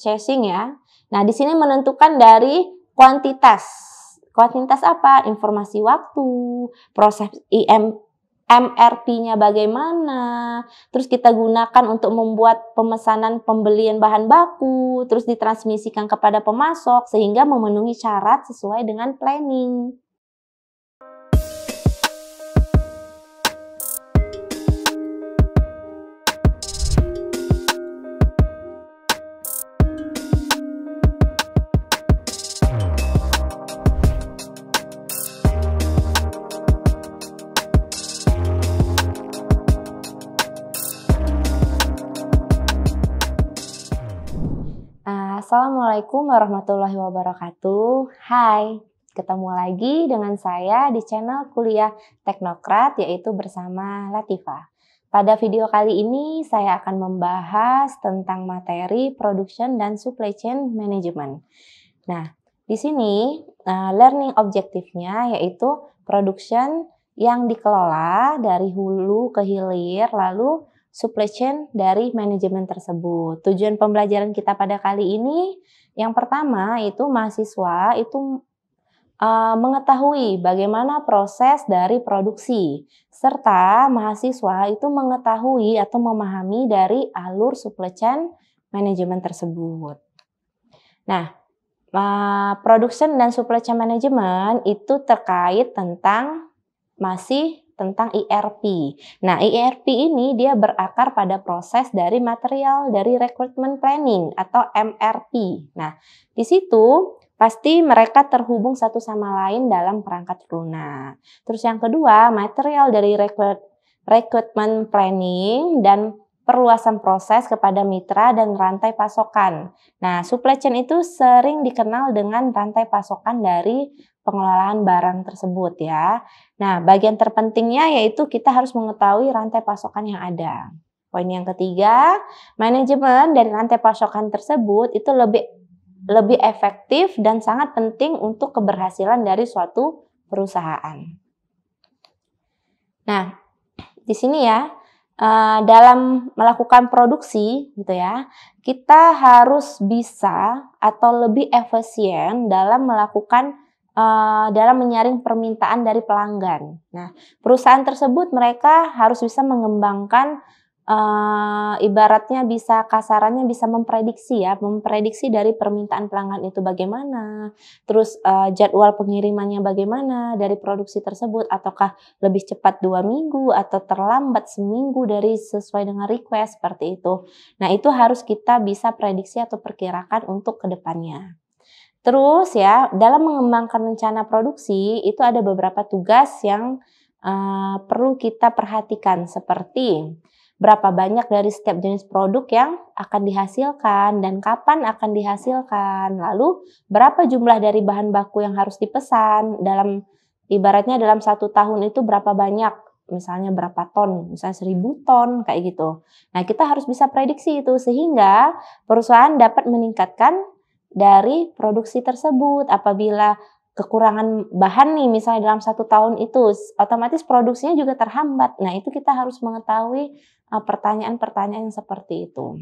chasing ya. Nah, di sini menentukan dari kuantitas. Kuantitas apa? Informasi waktu, proses IM MRP-nya bagaimana, terus kita gunakan untuk membuat pemesanan pembelian bahan baku, terus ditransmisikan kepada pemasok sehingga memenuhi syarat sesuai dengan planning. Assalamualaikum warahmatullahi wabarakatuh. Hai, ketemu lagi dengan saya di channel kuliah teknokrat yaitu bersama Latifa. Pada video kali ini saya akan membahas tentang materi production dan supply chain management. Nah, di sini eh, learning objektifnya yaitu production yang dikelola dari hulu ke hilir lalu supply chain dari manajemen tersebut. Tujuan pembelajaran kita pada kali ini yang pertama itu mahasiswa itu uh, mengetahui bagaimana proses dari produksi, serta mahasiswa itu mengetahui atau memahami dari alur supply chain manajemen tersebut. Nah, uh, production dan supply chain manajemen itu terkait tentang masih tentang ERP. Nah, ERP ini dia berakar pada proses dari material dari recruitment planning atau MRP. Nah, di situ pasti mereka terhubung satu sama lain dalam perangkat lunak. Terus yang kedua, material dari recruit, recruitment planning dan perluasan proses kepada mitra dan rantai pasokan. Nah, supply chain itu sering dikenal dengan rantai pasokan dari pengelolaan barang tersebut ya. Nah, bagian terpentingnya yaitu kita harus mengetahui rantai pasokan yang ada. Poin yang ketiga, manajemen dari rantai pasokan tersebut itu lebih lebih efektif dan sangat penting untuk keberhasilan dari suatu perusahaan. Nah, di sini ya, Eh, dalam melakukan produksi gitu ya, kita harus bisa atau lebih efisien dalam melakukan uh, dalam menyaring permintaan dari pelanggan. Nah, perusahaan tersebut mereka harus bisa mengembangkan uh, ibaratnya bisa kasarannya bisa memprediksi ya, memprediksi dari permintaan pelanggan itu bagaimana, terus uh, jadwal pengirimannya bagaimana dari produksi tersebut, ataukah lebih cepat dua minggu atau terlambat seminggu dari sesuai dengan request seperti itu. Nah itu harus kita bisa prediksi atau perkirakan untuk kedepannya. Terus ya dalam mengembangkan rencana produksi itu ada beberapa tugas yang uh, perlu kita perhatikan seperti berapa banyak dari setiap jenis produk yang akan dihasilkan dan kapan akan dihasilkan. Lalu berapa jumlah dari bahan baku yang harus dipesan dalam ibaratnya dalam satu tahun itu berapa banyak misalnya berapa ton, misalnya seribu ton kayak gitu. Nah kita harus bisa prediksi itu sehingga perusahaan dapat meningkatkan dari produksi tersebut apabila kekurangan bahan nih misalnya dalam satu tahun itu otomatis produksinya juga terhambat. Nah itu kita harus mengetahui Ah, pertanyaan-pertanyaan seperti itu.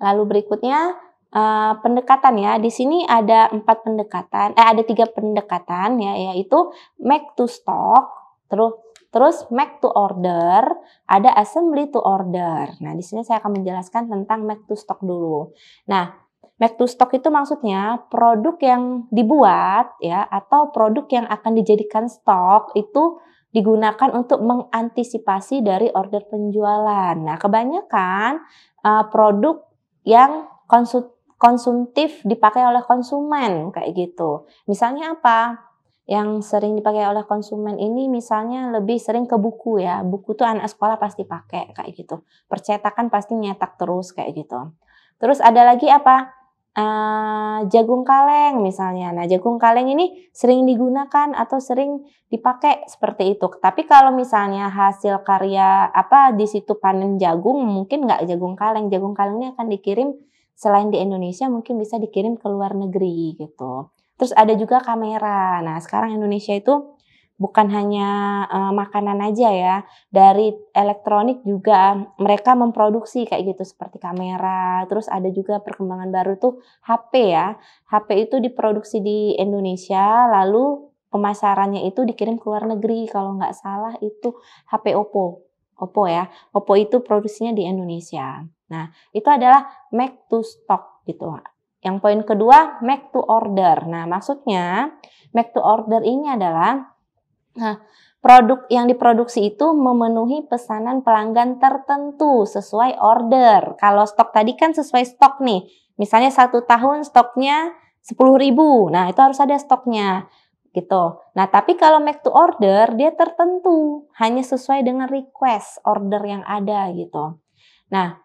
Lalu berikutnya ah, pendekatan ya. Di sini ada empat pendekatan, eh ada tiga pendekatan ya, yaitu make to stock, terus terus make to order, ada assembly to order. Nah, di sini saya akan menjelaskan tentang make to stock dulu. Nah, make to stock itu maksudnya produk yang dibuat ya atau produk yang akan dijadikan stok itu digunakan untuk mengantisipasi dari order penjualan. Nah, kebanyakan uh, produk yang konsum konsumtif dipakai oleh konsumen kayak gitu. Misalnya apa? Yang sering dipakai oleh konsumen ini misalnya lebih sering ke buku ya. Buku tuh anak sekolah pasti pakai kayak gitu. Percetakan pasti nyetak terus kayak gitu. Terus ada lagi apa? uh, jagung kaleng misalnya. Nah, jagung kaleng ini sering digunakan atau sering dipakai seperti itu. Tapi kalau misalnya hasil karya apa di situ panen jagung, mungkin nggak jagung kaleng. Jagung kaleng ini akan dikirim selain di Indonesia mungkin bisa dikirim ke luar negeri gitu. Terus ada juga kamera. Nah, sekarang Indonesia itu bukan hanya uh, makanan aja ya dari elektronik juga mereka memproduksi kayak gitu seperti kamera terus ada juga perkembangan baru tuh HP ya HP itu diproduksi di Indonesia lalu pemasarannya itu dikirim ke luar negeri kalau nggak salah itu HP Oppo Oppo ya Oppo itu produksinya di Indonesia nah itu adalah make to stock gitu yang poin kedua make to order nah maksudnya make to order ini adalah Nah, produk yang diproduksi itu memenuhi pesanan pelanggan tertentu sesuai order. Kalau stok tadi kan sesuai stok nih. Misalnya satu tahun stoknya 10 ribu. Nah, itu harus ada stoknya gitu. Nah, tapi kalau make to order dia tertentu, hanya sesuai dengan request order yang ada gitu. Nah,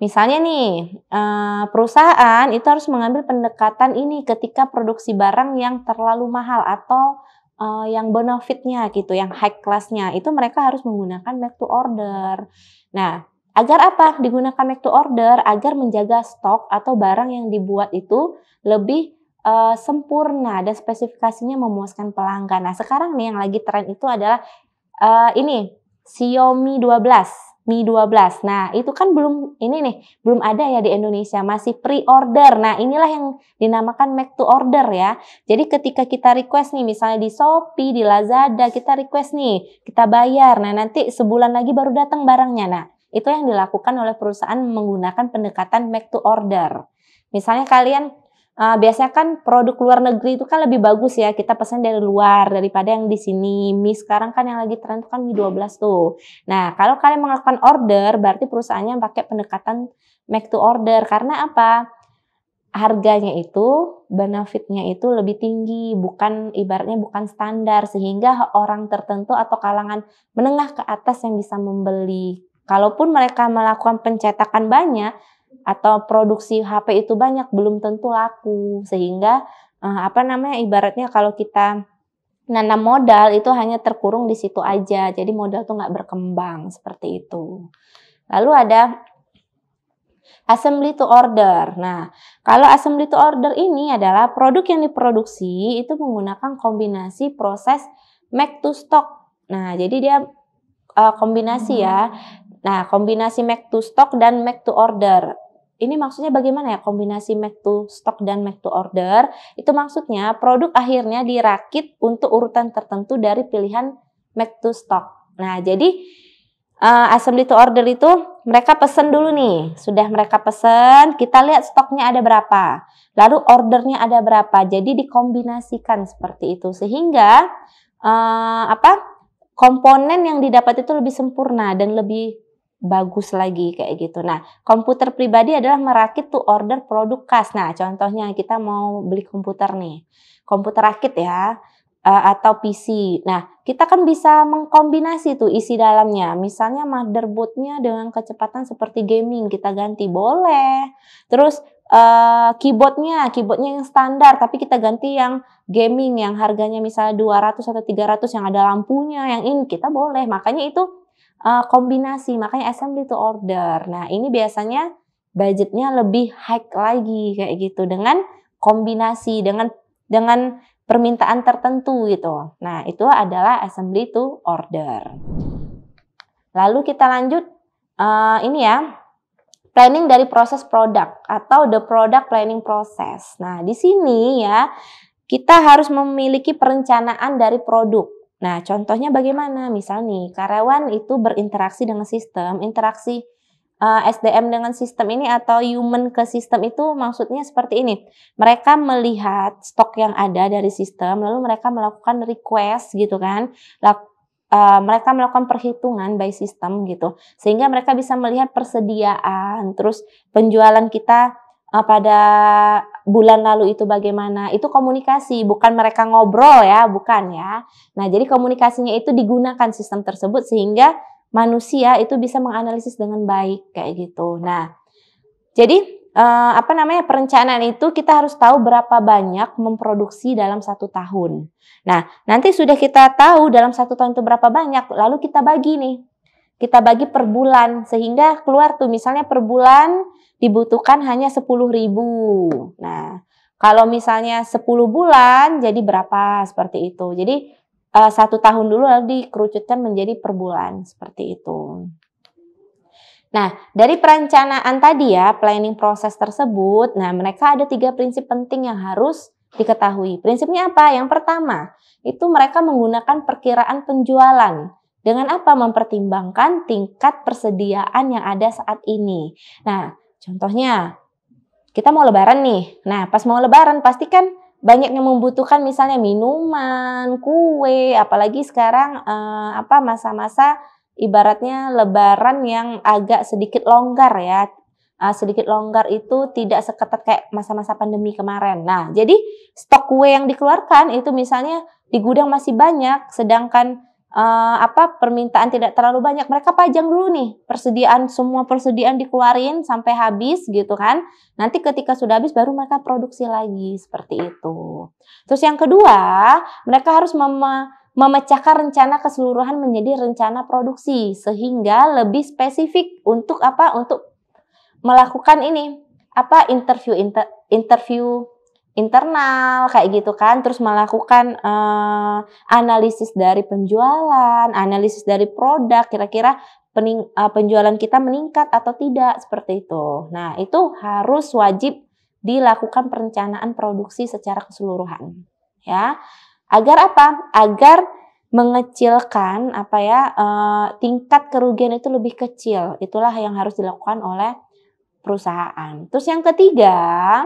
misalnya nih eh, perusahaan itu harus mengambil pendekatan ini ketika produksi barang yang terlalu mahal atau uh, yang benefitnya gitu, yang high classnya itu mereka harus menggunakan make to order. Nah, agar apa? Digunakan make to order agar menjaga stok atau barang yang dibuat itu lebih uh, sempurna dan spesifikasinya memuaskan pelanggan. Nah, sekarang nih yang lagi tren itu adalah uh, ini Xiaomi 12. Mi 12. Nah, itu kan belum ini nih, belum ada ya di Indonesia, masih pre-order. Nah, inilah yang dinamakan make to order ya. Jadi ketika kita request nih misalnya di Shopee, di Lazada, kita request nih, kita bayar. Nah, nanti sebulan lagi baru datang barangnya. Nah, itu yang dilakukan oleh perusahaan menggunakan pendekatan make to order. Misalnya kalian uh, biasanya kan produk luar negeri itu kan lebih bagus ya kita pesan dari luar daripada yang di sini mie sekarang kan yang lagi tren itu kan mie 12 tuh nah kalau kalian melakukan order berarti perusahaannya pakai pendekatan make to order karena apa harganya itu benefitnya itu lebih tinggi bukan ibaratnya bukan standar sehingga orang tertentu atau kalangan menengah ke atas yang bisa membeli kalaupun mereka melakukan pencetakan banyak atau produksi HP itu banyak belum tentu laku sehingga uh, apa namanya ibaratnya kalau kita nanam modal itu hanya terkurung di situ aja jadi modal tuh nggak berkembang seperti itu lalu ada assembly to order. Nah, kalau assembly to order ini adalah produk yang diproduksi itu menggunakan kombinasi proses make to stock. Nah, jadi dia eh, kombinasi ya hmm. Nah, kombinasi make to stock dan make to order. Ini maksudnya bagaimana ya kombinasi make to stock dan make to order? Itu maksudnya produk akhirnya dirakit untuk urutan tertentu dari pilihan make to stock. Nah, jadi uh, assembly to order itu mereka pesen dulu nih. Sudah mereka pesen, kita lihat stoknya ada berapa. Lalu ordernya ada berapa. Jadi dikombinasikan seperti itu sehingga uh, apa? komponen yang didapat itu lebih sempurna dan lebih bagus lagi kayak gitu. Nah, komputer pribadi adalah merakit to order produk khas. Nah, contohnya kita mau beli komputer nih, komputer rakit ya eh, atau PC. Nah, kita kan bisa mengkombinasi tuh isi dalamnya. Misalnya motherboardnya dengan kecepatan seperti gaming kita ganti boleh. Terus eh, keyboardnya, keyboardnya yang standar tapi kita ganti yang gaming yang harganya misalnya 200 atau 300 yang ada lampunya, yang ini kita boleh. Makanya itu uh, kombinasi makanya assembly to order. Nah, ini biasanya budgetnya lebih high lagi kayak gitu dengan kombinasi dengan dengan permintaan tertentu gitu. Nah, itu adalah assembly to order. Lalu kita lanjut uh, ini ya planning dari proses produk atau the product planning process. Nah, di sini ya kita harus memiliki perencanaan dari produk Nah, contohnya bagaimana? Misal nih, karyawan itu berinteraksi dengan sistem, interaksi uh, eh, SDM dengan sistem ini atau human ke sistem itu maksudnya seperti ini. Mereka melihat stok yang ada dari sistem, lalu mereka melakukan request gitu kan. Laku, uh, eh, mereka melakukan perhitungan by system gitu. Sehingga mereka bisa melihat persediaan, terus penjualan kita uh, pada bulan lalu itu bagaimana. Itu komunikasi, bukan mereka ngobrol ya, bukan ya. Nah, jadi komunikasinya itu digunakan sistem tersebut sehingga manusia itu bisa menganalisis dengan baik kayak gitu. Nah, jadi eh, apa namanya perencanaan itu kita harus tahu berapa banyak memproduksi dalam satu tahun. Nah, nanti sudah kita tahu dalam satu tahun itu berapa banyak, lalu kita bagi nih. Kita bagi per bulan sehingga keluar tuh misalnya per bulan dibutuhkan hanya 10.000. Nah, kalau misalnya 10 bulan jadi berapa seperti itu. Jadi uh, satu tahun dulu lalu dikerucutkan menjadi per bulan seperti itu. Nah, dari perencanaan tadi ya, planning proses tersebut, nah mereka ada tiga prinsip penting yang harus diketahui. Prinsipnya apa? Yang pertama, itu mereka menggunakan perkiraan penjualan. Dengan apa? Mempertimbangkan tingkat persediaan yang ada saat ini. Nah, Contohnya, kita mau lebaran nih. Nah, pas mau lebaran pasti kan banyak yang membutuhkan misalnya minuman, kue, apalagi sekarang eh, apa masa-masa ibaratnya lebaran yang agak sedikit longgar ya. Uh, sedikit longgar itu tidak seketat kayak masa-masa pandemi kemarin. Nah, jadi stok kue yang dikeluarkan itu misalnya di gudang masih banyak, sedangkan uh, apa permintaan tidak terlalu banyak mereka pajang dulu nih persediaan semua persediaan dikeluarin sampai habis gitu kan nanti ketika sudah habis baru mereka produksi lagi seperti itu terus yang kedua mereka harus mem memecahkan rencana keseluruhan menjadi rencana produksi sehingga lebih spesifik untuk apa untuk melakukan ini apa interview inter, interview internal kayak gitu kan terus melakukan uh, analisis dari penjualan, analisis dari produk kira-kira pening, uh, penjualan kita meningkat atau tidak seperti itu. Nah, itu harus wajib dilakukan perencanaan produksi secara keseluruhan ya. Agar apa? Agar mengecilkan apa ya uh, tingkat kerugian itu lebih kecil. Itulah yang harus dilakukan oleh perusahaan. Terus yang ketiga,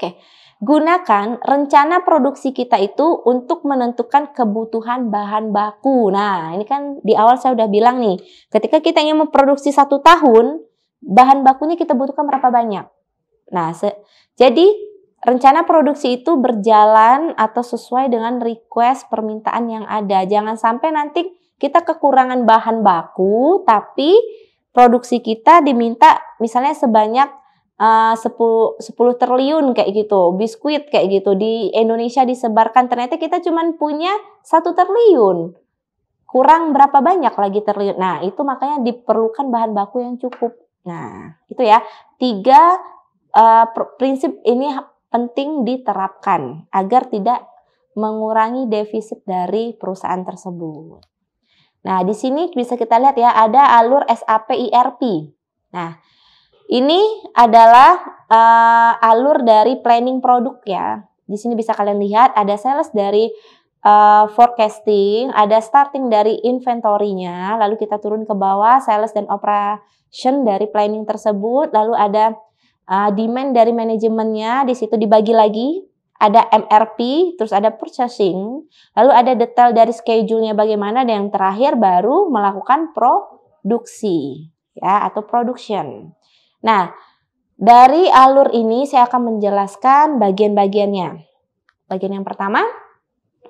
Oke, gunakan rencana produksi kita itu untuk menentukan kebutuhan bahan baku. Nah, ini kan di awal saya udah bilang nih, ketika kita ingin memproduksi satu tahun, bahan bakunya kita butuhkan berapa banyak. Nah, jadi rencana produksi itu berjalan atau sesuai dengan request permintaan yang ada. Jangan sampai nanti kita kekurangan bahan baku, tapi produksi kita diminta misalnya sebanyak Eh, uh, 10 triliun kayak gitu, biskuit kayak gitu di Indonesia disebarkan ternyata kita cuman punya satu triliun. Kurang berapa banyak lagi triliun. Nah, itu makanya diperlukan bahan baku yang cukup. Nah, itu ya. Tiga uh, prinsip ini penting diterapkan agar tidak mengurangi defisit dari perusahaan tersebut. Nah, di sini bisa kita lihat ya ada alur SAP ERP Nah, ini adalah uh, alur dari planning produk ya. Di sini bisa kalian lihat ada sales dari uh, forecasting, ada starting dari inventory-nya, lalu kita turun ke bawah sales dan operation dari planning tersebut, lalu ada uh, demand dari manajemennya, di situ dibagi lagi, ada MRP, terus ada purchasing, lalu ada detail dari schedule-nya bagaimana dan yang terakhir baru melakukan produksi ya atau production. Nah, dari alur ini saya akan menjelaskan bagian-bagiannya. Bagian yang pertama,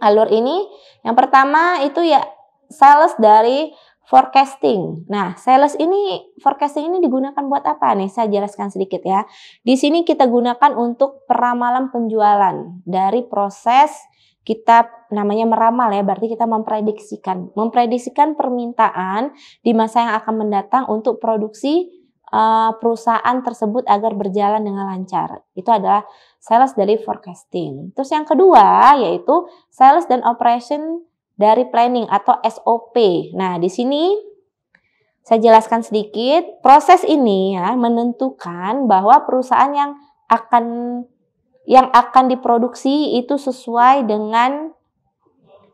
alur ini yang pertama itu ya sales dari forecasting. Nah, sales ini forecasting ini digunakan buat apa nih? Saya jelaskan sedikit ya. Di sini kita gunakan untuk peramalan penjualan dari proses kita namanya meramal ya, berarti kita memprediksikan, memprediksikan permintaan di masa yang akan mendatang untuk produksi Eh, perusahaan tersebut agar berjalan dengan lancar. Itu adalah sales dari forecasting. Terus yang kedua yaitu sales dan operation dari planning atau SOP. Nah, di sini saya jelaskan sedikit proses ini ya menentukan bahwa perusahaan yang akan yang akan diproduksi itu sesuai dengan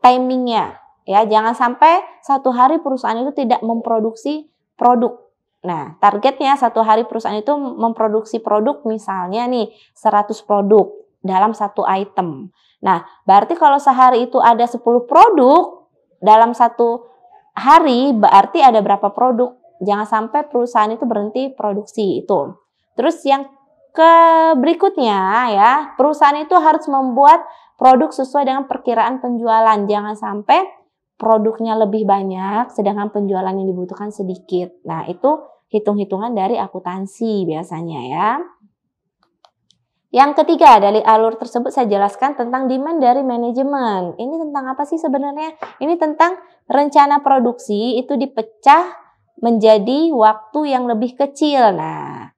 timingnya ya jangan sampai satu hari perusahaan itu tidak memproduksi produk Nah, targetnya satu hari perusahaan itu memproduksi produk misalnya nih 100 produk dalam satu item. Nah, berarti kalau sehari itu ada 10 produk dalam satu hari berarti ada berapa produk. Jangan sampai perusahaan itu berhenti produksi itu. Terus yang ke berikutnya ya, perusahaan itu harus membuat produk sesuai dengan perkiraan penjualan. Jangan sampai produknya lebih banyak, sedangkan penjualan yang dibutuhkan sedikit. Nah, itu hitung-hitungan dari akuntansi biasanya ya. Yang ketiga, dari alur tersebut saya jelaskan tentang demand dari manajemen. Ini tentang apa sih sebenarnya? Ini tentang rencana produksi itu dipecah menjadi waktu yang lebih kecil. Nah,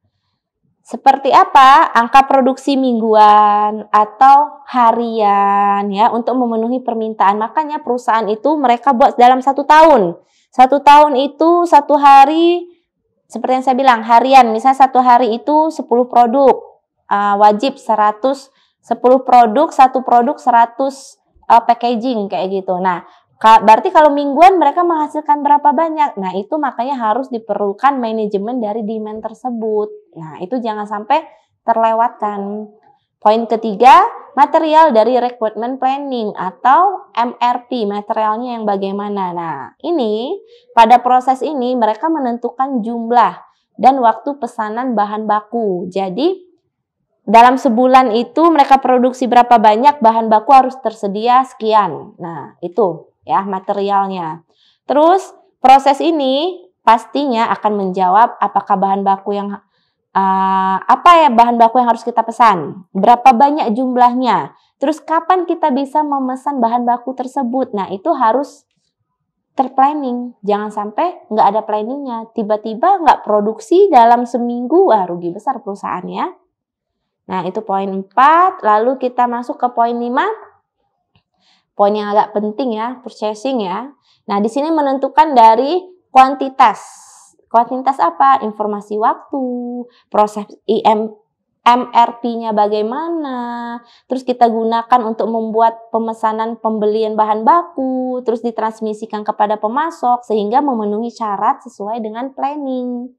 seperti apa angka produksi mingguan atau harian ya untuk memenuhi permintaan. Makanya perusahaan itu mereka buat dalam satu tahun. Satu tahun itu satu hari seperti yang saya bilang harian. Misalnya satu hari itu 10 produk uh, wajib 100 10 produk, satu produk 100 uh, ah, packaging kayak gitu. Nah, Berarti kalau mingguan mereka menghasilkan berapa banyak? Nah itu makanya harus diperlukan manajemen dari demand tersebut. Nah itu jangan sampai terlewatkan. Poin ketiga, material dari recruitment planning atau MRP, materialnya yang bagaimana. Nah, ini pada proses ini mereka menentukan jumlah dan waktu pesanan bahan baku. Jadi, dalam sebulan itu mereka produksi berapa banyak bahan baku harus tersedia sekian. Nah, itu ya materialnya. Terus proses ini pastinya akan menjawab apakah bahan baku yang uh, apa ya bahan baku yang harus kita pesan, berapa banyak jumlahnya, terus kapan kita bisa memesan bahan baku tersebut. Nah itu harus terplanning, jangan sampai nggak ada planningnya, tiba-tiba nggak produksi dalam seminggu, wah rugi besar perusahaannya. Nah itu poin 4, lalu kita masuk ke poin 5, poin yang agak penting ya, purchasing ya. Nah, di sini menentukan dari kuantitas. Kuantitas apa? Informasi waktu, proses IM MRP-nya bagaimana, terus kita gunakan untuk membuat pemesanan pembelian bahan baku, terus ditransmisikan kepada pemasok sehingga memenuhi syarat sesuai dengan planning.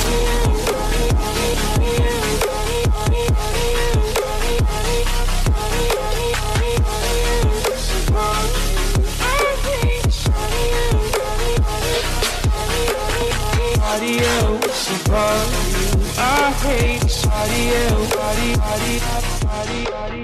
you. I hate somebody else. Body, body, body, body.